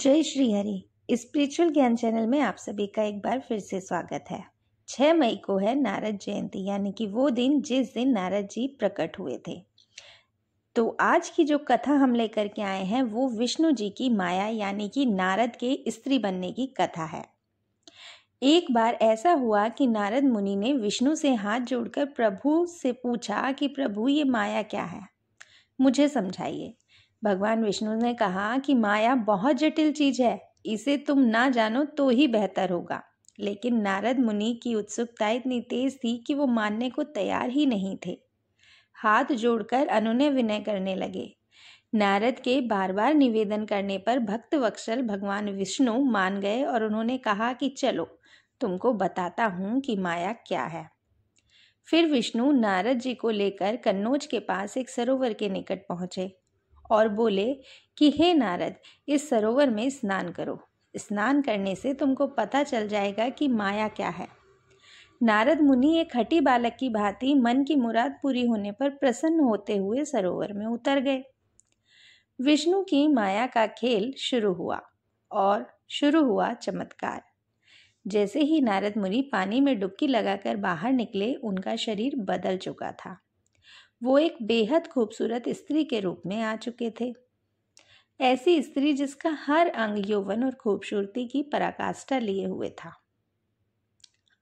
जय Shri Hari spiritual Gyan channel में आप सभी का एक बार फिर से स्वागत है छः मई को है नारद जयंती यानी कि वो दिन जिस दिन नारद जी प्रकट हुए थे तो आज की जो कथा हम लेकर के आए हैं वो विष्णु जी की माया यानी कि नारद के स्त्री बनने की कथा है एक बार ऐसा हुआ कि नारद मुनि ने विष्णु से हाथ जोड़कर प्रभु से पूछा कि प्रभु ये माया क्या है मुझे समझाइए भगवान विष्णु ने कहा कि माया बहुत जटिल चीज है इसे तुम ना जानो तो ही बेहतर होगा लेकिन नारद मुनि की उत्सुकता इतनी तेज थी कि वो मानने को तैयार ही नहीं थे हाथ जोड़कर अनुनय विनय करने लगे नारद के बार बार निवेदन करने पर भक्त वक्षल भगवान विष्णु मान गए और उन्होंने कहा कि चलो तुमको बताता हूँ कि माया क्या है फिर विष्णु नारद जी को लेकर कन्नौज के पास एक सरोवर के निकट पहुँचे और बोले कि हे नारद इस सरोवर में स्नान करो स्नान करने से तुमको पता चल जाएगा कि माया क्या है नारद मुनि एक हटी बालक की भांति मन की मुराद पूरी होने पर प्रसन्न होते हुए सरोवर में उतर गए विष्णु की माया का खेल शुरू हुआ और शुरू हुआ चमत्कार जैसे ही नारद मुनि पानी में डुबकी लगाकर बाहर निकले उनका शरीर बदल चुका था वो एक बेहद खूबसूरत स्त्री के रूप में आ चुके थे ऐसी स्त्री जिसका हर अंग यौवन और खूबसूरती की पराकाष्ठा लिए हुए था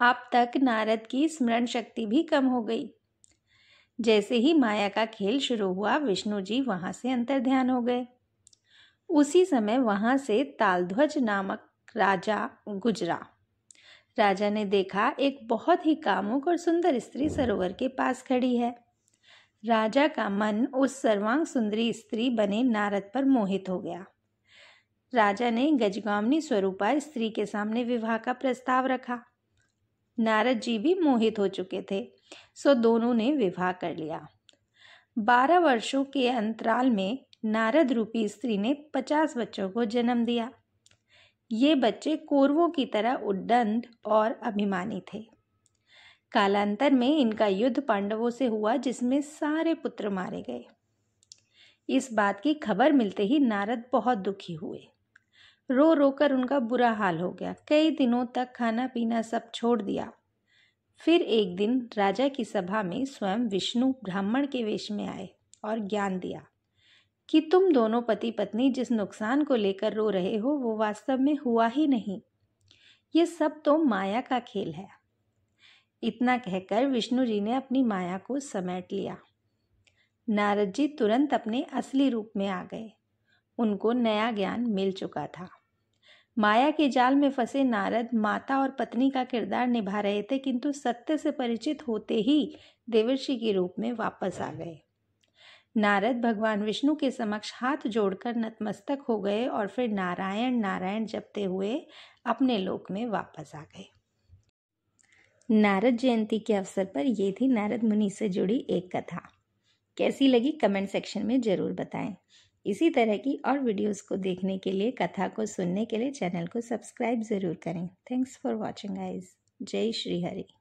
अब तक नारद की स्मरण शक्ति भी कम हो गई जैसे ही माया का खेल शुरू हुआ विष्णु जी वहां से अंतर ध्यान हो गए उसी समय वहां से तालध्वज नामक राजा गुजरा राजा ने देखा एक बहुत ही कामुक और सुंदर स्त्री सरोवर के पास खड़ी है राजा का मन उस सर्वांग सुंदरी स्त्री बने नारद पर मोहित हो गया राजा ने गजगामनी स्वरूपा स्त्री के सामने विवाह का प्रस्ताव रखा नारद जी भी मोहित हो चुके थे सो दोनों ने विवाह कर लिया बारह वर्षों के अंतराल में नारद रूपी स्त्री ने पचास बच्चों को जन्म दिया ये बच्चे कौरवों की तरह उद्दंड और अभिमानी थे कालांतर में इनका युद्ध पांडवों से हुआ जिसमें सारे पुत्र मारे गए इस बात की खबर मिलते ही नारद बहुत दुखी हुए रो रो कर उनका बुरा हाल हो गया कई दिनों तक खाना पीना सब छोड़ दिया फिर एक दिन राजा की सभा में स्वयं विष्णु ब्राह्मण के वेश में आए और ज्ञान दिया कि तुम दोनों पति पत्नी जिस नुकसान को लेकर रो रहे हो वो वास्तव में हुआ ही नहीं ये सब तो माया का खेल है इतना कहकर विष्णु जी ने अपनी माया को समेट लिया नारद जी तुरंत अपने असली रूप में आ गए उनको नया ज्ञान मिल चुका था माया के जाल में फंसे नारद माता और पत्नी का किरदार निभा रहे थे किंतु सत्य से परिचित होते ही देवर्षि के रूप में वापस आ गए नारद भगवान विष्णु के समक्ष हाथ जोड़कर नतमस्तक हो गए और फिर नारायण नारायण जपते हुए अपने लोक में वापस आ गए नारद जयंती के अवसर पर ये थी नारद मुनि से जुड़ी एक कथा कैसी लगी कमेंट सेक्शन में ज़रूर बताएं इसी तरह की और वीडियोस को देखने के लिए कथा को सुनने के लिए चैनल को सब्सक्राइब ज़रूर करें थैंक्स फॉर वॉचिंग आइज जय श्री हरी